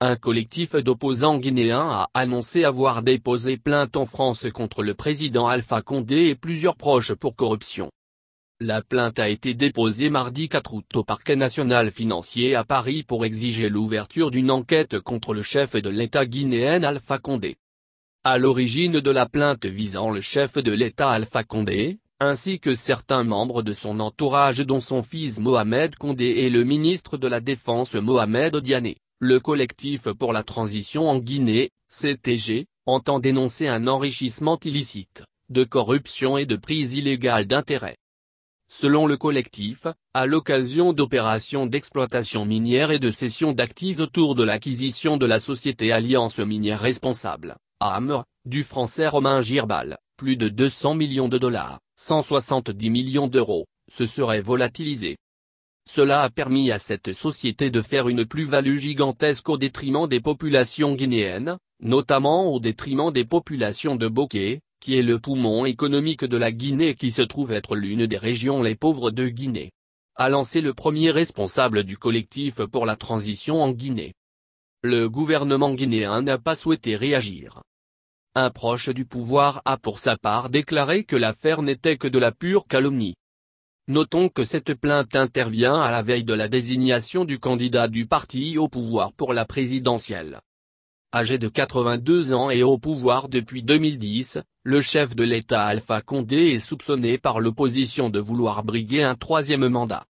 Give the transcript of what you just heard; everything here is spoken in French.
Un collectif d'opposants guinéens a annoncé avoir déposé plainte en France contre le président Alpha Condé et plusieurs proches pour corruption. La plainte a été déposée mardi 4 août au parquet national financier à Paris pour exiger l'ouverture d'une enquête contre le chef de l'État guinéen Alpha Condé. À l'origine de la plainte visant le chef de l'État Alpha Condé, ainsi que certains membres de son entourage dont son fils Mohamed Condé et le ministre de la Défense Mohamed Diané. Le collectif pour la transition en Guinée, CTG, entend dénoncer un enrichissement illicite, de corruption et de prise illégale d'intérêts. Selon le collectif, à l'occasion d'opérations d'exploitation minière et de cession d'actifs autour de l'acquisition de la société Alliance Minière Responsable, AMR, du français Romain Girbal, plus de 200 millions de dollars, 170 millions d'euros, se seraient volatilisés. Cela a permis à cette société de faire une plus-value gigantesque au détriment des populations guinéennes, notamment au détriment des populations de Bokeh, qui est le poumon économique de la Guinée et qui se trouve être l'une des régions les pauvres de Guinée. A lancé le premier responsable du collectif pour la transition en Guinée. Le gouvernement guinéen n'a pas souhaité réagir. Un proche du pouvoir a pour sa part déclaré que l'affaire n'était que de la pure calomnie. Notons que cette plainte intervient à la veille de la désignation du candidat du parti au pouvoir pour la présidentielle. Âgé de 82 ans et au pouvoir depuis 2010, le chef de l'État Alpha Condé est soupçonné par l'opposition de vouloir briguer un troisième mandat.